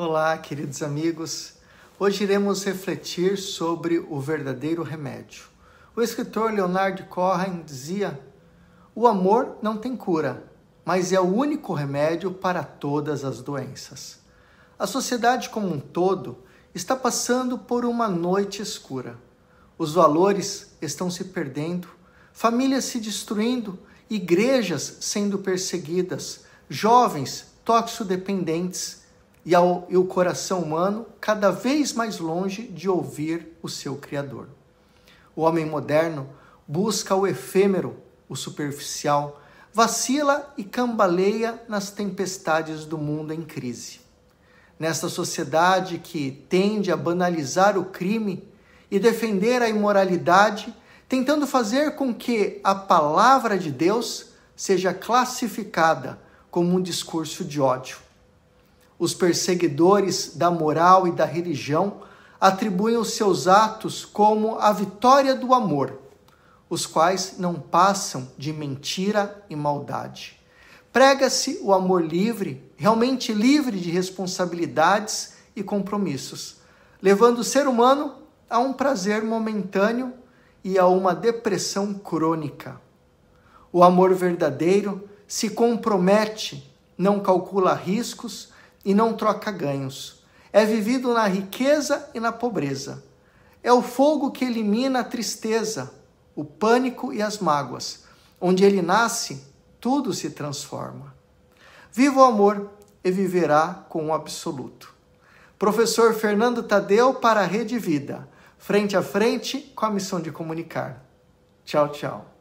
Olá, queridos amigos. Hoje iremos refletir sobre o verdadeiro remédio. O escritor Leonardo Cohen dizia: O amor não tem cura, mas é o único remédio para todas as doenças. A sociedade como um todo está passando por uma noite escura. Os valores estão se perdendo, famílias se destruindo, igrejas sendo perseguidas, jovens toxodependentes e, ao, e o coração humano cada vez mais longe de ouvir o seu Criador. O homem moderno busca o efêmero, o superficial, vacila e cambaleia nas tempestades do mundo em crise. Nesta sociedade que tende a banalizar o crime e defender a imoralidade, tentando fazer com que a palavra de Deus seja classificada como um discurso de ódio. Os perseguidores da moral e da religião atribuem os seus atos como a vitória do amor, os quais não passam de mentira e maldade. Prega-se o amor livre, realmente livre de responsabilidades e compromissos, levando o ser humano a um prazer momentâneo e a uma depressão crônica. O amor verdadeiro se compromete, não calcula riscos, e não troca ganhos. É vivido na riqueza e na pobreza. É o fogo que elimina a tristeza, o pânico e as mágoas. Onde ele nasce, tudo se transforma. Viva o amor e viverá com o absoluto. Professor Fernando Tadeu para a Rede Vida, frente a frente com a missão de comunicar. Tchau, tchau.